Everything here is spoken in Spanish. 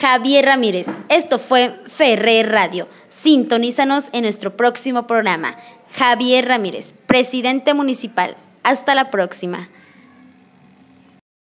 Javier Ramírez. Esto fue Ferrer Radio. Sintonízanos en nuestro próximo programa. Javier Ramírez, presidente municipal. Hasta la próxima.